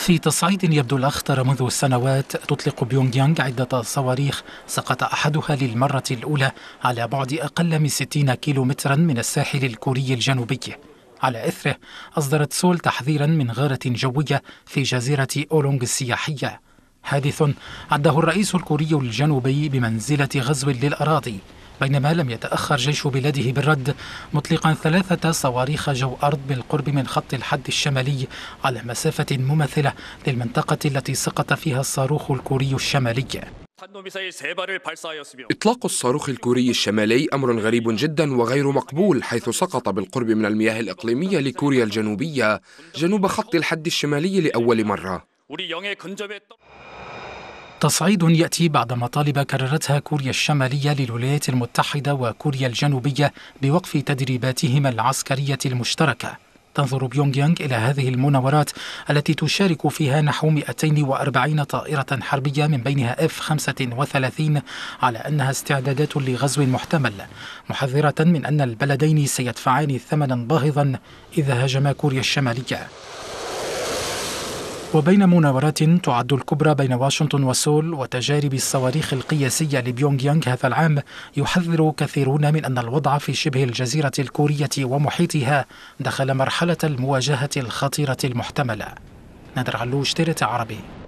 في تصعيد يبدو الأخطر منذ سنوات تطلق بيونغ يانغ عدة صواريخ سقط أحدها للمرة الأولى على بعد أقل من 60 كيلو مترا من الساحل الكوري الجنوبي على إثره أصدرت سول تحذيرا من غارة جوية في جزيرة أولونغ السياحية حادث عده الرئيس الكوري الجنوبي بمنزلة غزو للأراضي بينما لم يتأخر جيش بلاده بالرد مطلقا ثلاثة صواريخ جو أرض بالقرب من خط الحد الشمالي على مسافة مماثلة للمنطقة التي سقط فيها الصاروخ الكوري الشمالي إطلاق الصاروخ الكوري الشمالي أمر غريب جدا وغير مقبول حيث سقط بالقرب من المياه الإقليمية لكوريا الجنوبية جنوب خط الحد الشمالي لأول مرة تصعيد ياتي بعد مطالب كررتها كوريا الشماليه للولايات المتحده وكوريا الجنوبيه بوقف تدريباتهما العسكريه المشتركه تنظر بيونغ يانغ إلى هذه المناورات التي تشارك فيها نحو 240 طائرة حربية من بينها اف 35 على أنها استعدادات لغزو محتمل محذرة من أن البلدين سيدفعان ثمنا باهظا إذا هاجما كوريا الشمالية وبين مناورات تعد الكبرى بين واشنطن وسول وتجارب الصواريخ القياسية لبيونغ يانغ هذا العام يحذر كثيرون من أن الوضع في شبه الجزيرة الكورية ومحيطها دخل مرحلة المواجهة الخطيرة المحتملة نادر علوش تيرت عربي